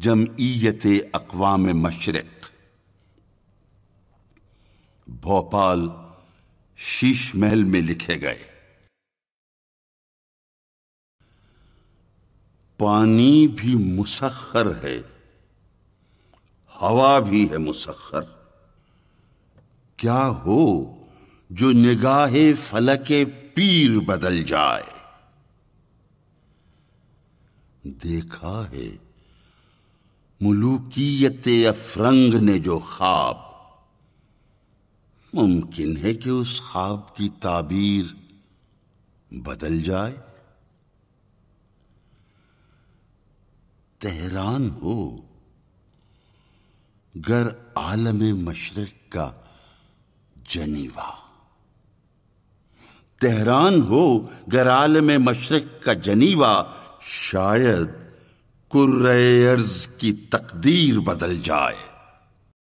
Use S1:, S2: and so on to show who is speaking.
S1: जमईयत अकवाम मशरक भोपाल शीश महल में लिखे गए पानी भी मुसखर है हवा भी है मुसखर क्या हो जो निगाह के पीर बदल जाए देखा है मुलूकियत अफरंग ने जो ख्वाब मुमकिन है कि उस ख्वाब की ताबीर बदल जाए तेहरान हो गर आलम मशरक का जनीवा तेहरान हो गर आलम मशरक का जनीवा शायद कुर्र अर्ज की तकदीर बदल जाए